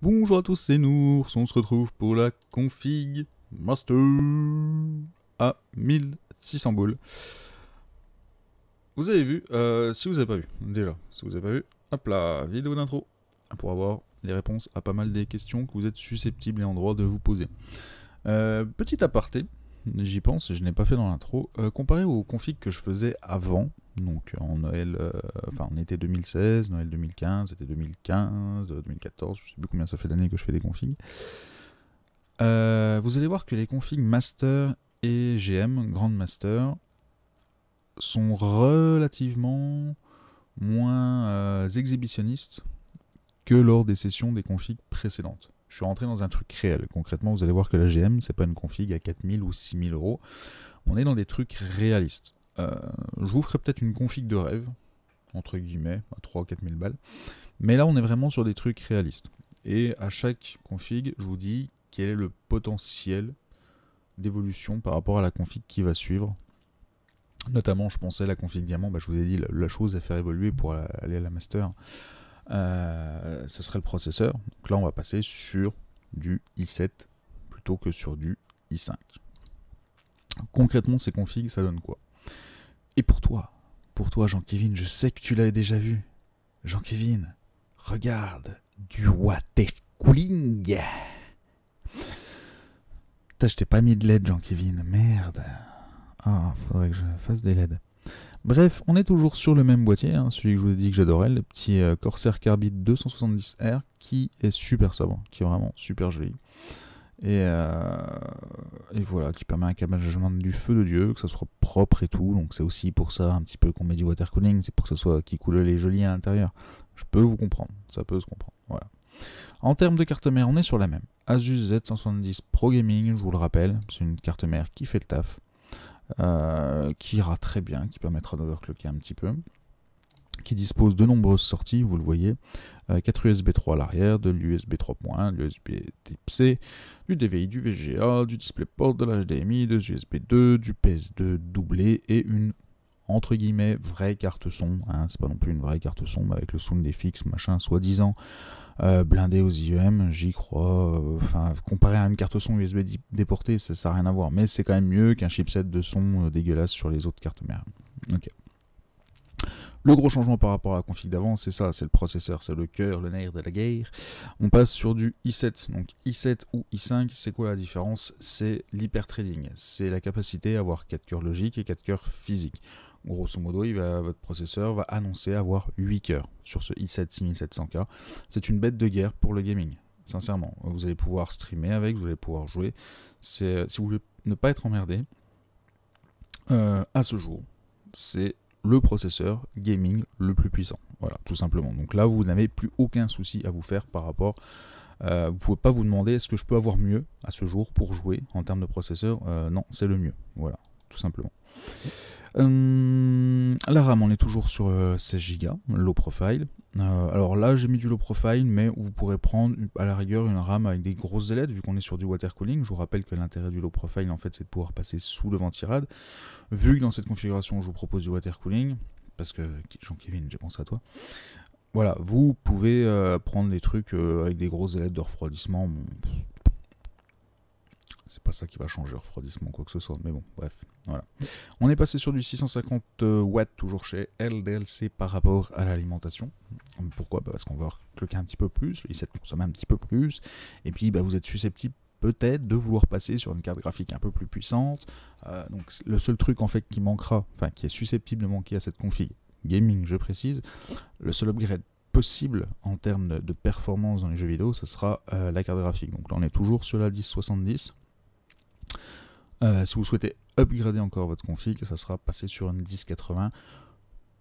Bonjour à tous, c'est Nours, on se retrouve pour la config master à 1600 boules Vous avez vu, euh, si vous n'avez pas vu, déjà, si vous n'avez pas vu, hop là, vidéo d'intro, pour avoir les réponses à pas mal des questions que vous êtes susceptibles et en droit de vous poser. Euh, petit aparté, j'y pense, je n'ai pas fait dans l'intro, euh, comparé aux configs que je faisais avant, donc en Noël, euh, enfin en été 2016, Noël 2015, c'était 2015, 2014, je ne sais plus combien ça fait d'années que je fais des configs. Euh, vous allez voir que les configs master et GM, grand master, sont relativement moins exhibitionnistes que lors des sessions des configs précédentes je suis rentré dans un truc réel. Concrètement, vous allez voir que la GM, c'est pas une config à 4000 ou 6000 euros. On est dans des trucs réalistes. Euh, je vous ferai peut-être une config de rêve, entre guillemets, à 3 ou 4000 balles. Mais là, on est vraiment sur des trucs réalistes. Et à chaque config, je vous dis quel est le potentiel d'évolution par rapport à la config qui va suivre. Notamment, je pensais à la config diamant, bah, je vous ai dit, la chose à faire évoluer pour aller à la master. Euh, ce serait le processeur. Donc là, on va passer sur du i7 plutôt que sur du i5. Concrètement, ces configs, ça donne quoi Et pour toi, pour toi, Jean-Kevin, je sais que tu l'avais déjà vu. Jean-Kevin, regarde, du water cooling. je pas mis de LED, Jean-Kevin, merde. Ah, faudrait que je fasse des LED. Bref, on est toujours sur le même boîtier, hein, celui que je vous ai dit que j'adorais, le petit euh, Corsair Carbide 270R, qui est super savant, qui est vraiment super joli. Et, euh, voilà, qui permet un câblage du feu de Dieu, que ça soit propre et tout. Donc c'est aussi pour ça un petit peu qu'on met du water cooling, c'est pour que ça soit qui coule les jolis à l'intérieur. Je peux vous comprendre, ça peut se comprendre. Voilà. En termes de carte mère, on est sur la même. Asus Z170 Pro Gaming, je vous le rappelle, c'est une carte mère qui fait le taf. Euh, qui ira très bien, qui permettra d'overclocker un petit peu, qui dispose de nombreuses sorties, vous le voyez, 4 USB 3 à l'arrière, de l'USB 3.1, de l'USB Type-C, du DVI, du VGA, du DisplayPort, de l'HDMI, de USB 2, du PS2 doublé et une entre guillemets vraie carte son, hein. c'est pas non plus une vraie carte son, mais avec le sound des fixes, machin, soi-disant, euh, blindé aux IEM, j'y crois. Euh, enfin, comparé à une carte son USB déportée, ça n'a rien à voir. Mais c'est quand même mieux qu'un chipset de son euh, dégueulasse sur les autres cartes mères. Ok. Le gros changement par rapport à la config d'avant, c'est ça, c'est le processeur, c'est le cœur, le nerf de la guerre. On passe sur du i7. Donc i7 ou i5, c'est quoi la différence C'est l'hyper-trading, C'est la capacité à avoir 4 cœurs logiques et 4 cœurs physiques. Grosso modo, votre processeur va annoncer avoir 8 cœurs sur ce i7 6700K. C'est une bête de guerre pour le gaming, sincèrement. Vous allez pouvoir streamer avec, vous allez pouvoir jouer. Euh, si vous voulez ne pas être emmerdé, euh, à ce jour, c'est le processeur gaming le plus puissant. Voilà, tout simplement. Donc là, vous n'avez plus aucun souci à vous faire par rapport euh, vous ne pouvez pas vous demander est-ce que je peux avoir mieux à ce jour pour jouer en termes de processeur. non, c'est le mieux. Voilà tout simplement. Euh, la RAM, on est toujours sur 16 euh, Go, low profile. Euh, alors là, j'ai mis du low profile, mais vous pourrez prendre à la rigueur une RAM avec des grosses ailettes, vu qu'on est sur du water cooling. Je vous rappelle que l'intérêt du low profile, en fait, c'est de pouvoir passer sous le ventirad. Vu que dans cette configuration, je vous propose du water cooling, parce que Jean-Kevin, j'ai pensé à toi. Voilà, vous pouvez prendre des trucs avec des grosses ailettes de refroidissement. C'est pas ça qui va changer le refroidissement, quoi que ce soit. Mais bon, bref, voilà. On est passé sur du 650 euh, watts, toujours chez LDLC, par rapport à l'alimentation. Pourquoi bah, Parce qu'on va cloquer un petit peu plus, le i7 consomme un petit peu plus, et puis bah, vous êtes susceptible peut-être de vouloir passer sur une carte graphique un peu plus puissante. Euh, donc le seul truc en fait qui manquera, enfin qui est susceptible de manquer à cette config gaming, je précise, le seul upgrade possible en termes de, performance dans les jeux vidéo, ce sera euh, la carte graphique. Donc là on est toujours sur la 1070. Euh, si vous souhaitez upgrader encore votre config, ça sera passé sur une 1080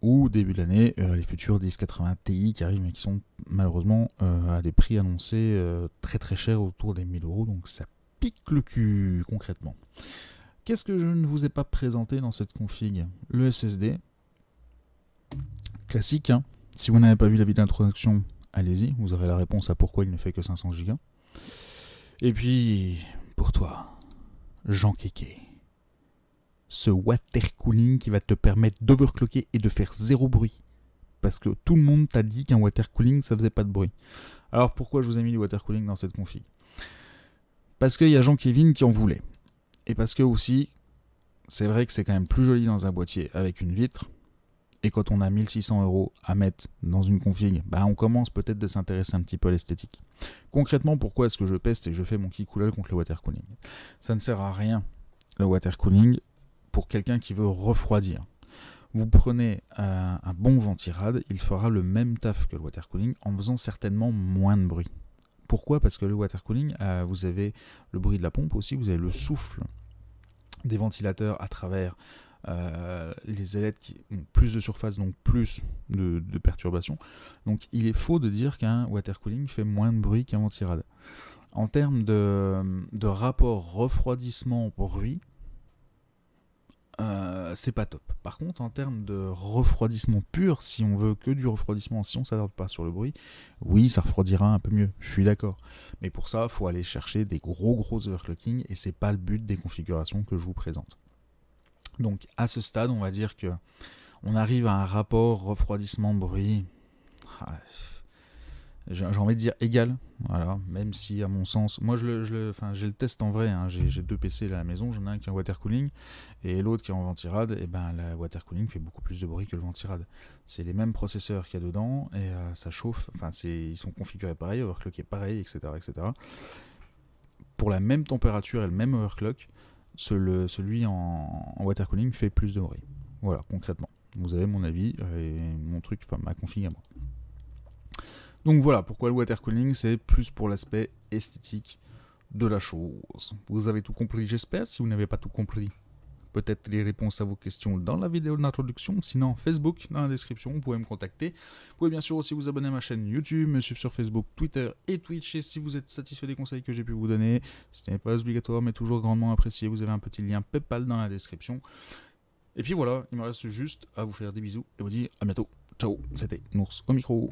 ou début de l'année euh, les futurs 1080 Ti qui arrivent mais qui sont malheureusement euh, à des prix annoncés très très chers autour des 1000 euros donc ça pique le cul concrètement. Qu'est-ce que je ne vous ai pas présenté dans cette config Le SSD classique. Hein. Si vous n'avez pas vu la vidéo d'introduction, allez-y, vous aurez la réponse à pourquoi il ne fait que 500 Go. Et puis pour toi, Jean Kéké. Ce water cooling qui va te permettre d'overclocker et de faire zéro bruit. Parce que tout le monde t'a dit qu'un water cooling ça faisait pas de bruit. Alors pourquoi je vous ai mis du water cooling dans cette config Parce qu'il y a Jean-Kevin qui en voulait. Et parce que aussi, c'est vrai que c'est quand même plus joli dans un boîtier avec une vitre et quand on a 1600 euros à mettre dans une config, bah, on commence peut-être de s'intéresser un petit peu à l'esthétique. Concrètement, pourquoi est-ce que je peste et je fais mon kikoulal contre le water cooling Ça ne sert à rien, le water cooling, pour quelqu'un qui veut refroidir. Vous prenez euh, un, bon ventirad, il fera le même taf que le water cooling en faisant certainement moins de bruit. Pourquoi Parce que le water cooling, euh, vous avez le bruit de la pompe aussi, vous avez le souffle des ventilateurs à travers euh, les ailettes qui ont plus de surface, donc plus de, perturbations. Donc il est faux de dire qu'un water cooling fait moins de bruit qu'un ventirad. En termes de, rapport refroidissement-bruit, euh, c'est pas top. Par contre, en termes de refroidissement pur, si on veut que du refroidissement, si on s'attarde pas sur le bruit, oui, ça refroidira un peu mieux, je suis d'accord. Mais pour ça, faut aller chercher des gros gros overclocking et c'est pas le but des configurations que je vous présente. Donc à ce stade, on va dire que on arrive à un rapport refroidissement-bruit. Ah, j'ai envie de dire égal, voilà, même si à mon sens, moi je j'ai le, test en vrai, hein. j'ai deux PC à la maison, j'en ai un qui est en water cooling et l'autre qui est en ventirade, et eh ben la water cooling fait beaucoup plus de bruit que le ventirade. C'est les mêmes processeurs qu'il y a dedans et euh, ça chauffe, enfin ils sont configurés pareil, overclock est pareil, etc., etc. Pour la même température et le même overclock, celui, en, water cooling fait plus de bruit. Voilà, concrètement. Vous avez mon avis et mon truc, enfin ma config à moi. Donc voilà, pourquoi le water cooling c'est plus pour l'aspect esthétique de la chose. Vous avez tout compris, j'espère. Si vous n'avez pas tout compris, peut-être les réponses à vos questions dans la vidéo d'introduction. Sinon, Facebook dans la description, vous pouvez me contacter. Vous pouvez bien sûr aussi vous abonner à ma chaîne YouTube, me suivre sur Facebook, Twitter et Twitch. Et si vous êtes satisfait des conseils que j'ai pu vous donner, ce n'est pas obligatoire, mais toujours grandement apprécié. Vous avez un petit lien PayPal dans la description. Et puis voilà, il me reste juste à vous faire des bisous et vous dire à bientôt. Ciao, c'était Nours au micro.